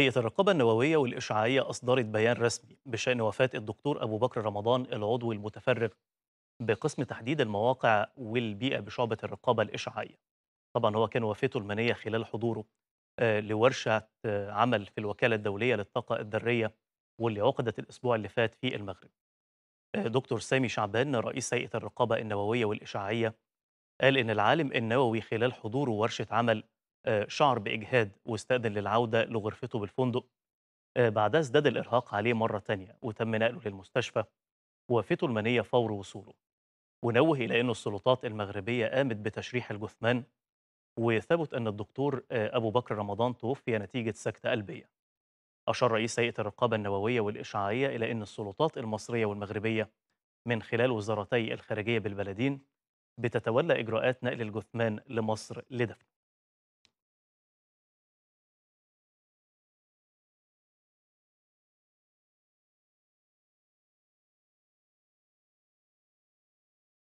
هيئة الرقابة النووية والإشعاعية أصدرت بيان رسمي بشأن وفاة الدكتور أبو بكر رمضان العضو المتفرغ بقسم تحديد المواقع والبيئة بشعبة الرقابة الإشعاعية طبعا هو كان وفاته المنية خلال حضوره آه، لورشة آه، عمل في الوكالة الدولية للطاقة الذرية واللي عقدت الأسبوع اللي فات في المغرب آه، دكتور سامي شعبان رئيس هيئة الرقابة النووية والإشعاعية قال إن العالم النووي خلال حضوره ورشة عمل آه، شعر باجهاد واستاذن للعوده لغرفته بالفندق آه، بعدها ازداد الارهاق عليه مره تانية وتم نقله للمستشفى ووافته المنيه فور وصوله ونوه الى أن السلطات المغربيه قامت بتشريح الجثمان وثبت ان الدكتور آه، ابو بكر رمضان توفي نتيجه سكته قلبيه أشار رئيس هيئة الرقابة النووية والإشعاعية إلى أن السلطات المصرية والمغربية من خلال وزارتي الخارجية بالبلدين بتتولى إجراءات نقل الجثمان لمصر لدفنه